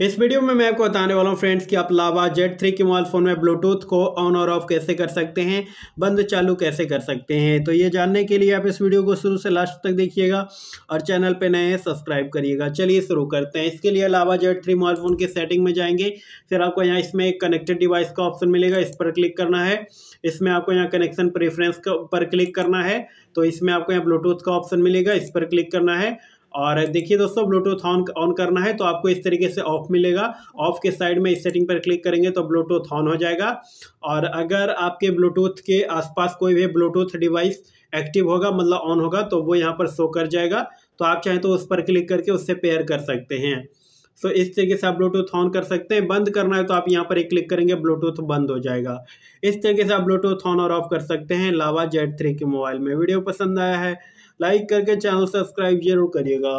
इस वीडियो में मैं आपको बताने वाला हूं फ्रेंड्स कि आप लावा जेड थ्री के मोबाइल फ़ोन में ब्लूटूथ को ऑन और ऑफ कैसे कर सकते हैं बंद चालू कैसे कर सकते हैं तो ये जानने के लिए आप इस वीडियो को शुरू से लास्ट तक देखिएगा और चैनल पे नए हैं सब्सक्राइब करिएगा चलिए शुरू करते हैं इसके लिए Lava Z three mobile phone की सेटिंग में जाएंगे फिर आपको यहाँ इसमें एक कनेक्टेड डिवाइस का ऑप्शन मिलेगा इस पर क्लिक करना है इसमें आपको यहाँ कनेक्शन प्रेफरेंस पर क्लिक करना है तो इसमें आपको यहाँ ब्लूटूथ का ऑप्शन मिलेगा इस पर क्लिक करना है और देखिए दोस्तों ब्लूटूथ ऑन ऑन करना है तो आपको इस तरीके से ऑफ मिलेगा ऑफ के साइड में इस सेटिंग पर क्लिक करेंगे तो ब्लूटूथ ऑन हो जाएगा और अगर आपके ब्लूटूथ के आसपास कोई भी ब्लूटूथ डिवाइस एक्टिव होगा मतलब ऑन होगा तो वो यहाँ पर शो कर जाएगा तो आप चाहें तो उस पर क्लिक करके उससे पेयर कर सकते हैं सो इस तरीके से आप ब्लूटूथ ऑन कर सकते हैं बंद करना है तो आप यहाँ पर एक क्लिक करेंगे ब्लूटूथ बंद हो जाएगा इस तरीके से आप ब्लूटूथ ऑन और ऑफ कर सकते हैं लावा जेड थ्री के मोबाइल में वीडियो पसंद आया है लाइक करके चैनल सब्सक्राइब जरूर करिएगा